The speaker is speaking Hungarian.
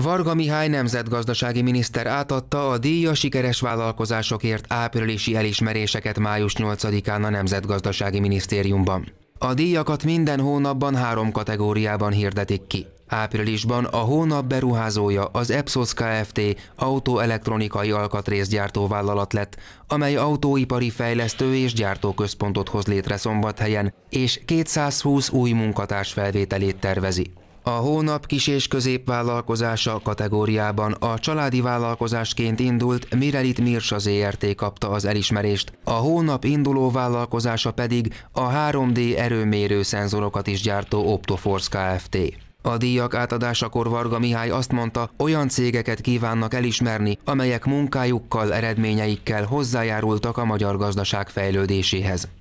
Varga Mihály nemzetgazdasági miniszter átadta a díja sikeres vállalkozásokért áprilisi elismeréseket május 8-án a Nemzetgazdasági Minisztériumban. A díjakat minden hónapban három kategóriában hirdetik ki. Áprilisban a hónap beruházója az Epsos Kft. autóelektronikai alkatrészgyártó vállalat lett, amely autóipari fejlesztő és gyártóközpontot hoz létre szombathelyen, és 220 új munkatárs felvételét tervezi. A hónap kis és középvállalkozása kategóriában a családi vállalkozásként indult Mirelit Mirsa ZRT kapta az elismerést, a hónap induló vállalkozása pedig a 3D erőmérő szenzorokat is gyártó Optoforce Kft. A díjak átadásakor Varga Mihály azt mondta, olyan cégeket kívánnak elismerni, amelyek munkájukkal, eredményeikkel hozzájárultak a magyar gazdaság fejlődéséhez.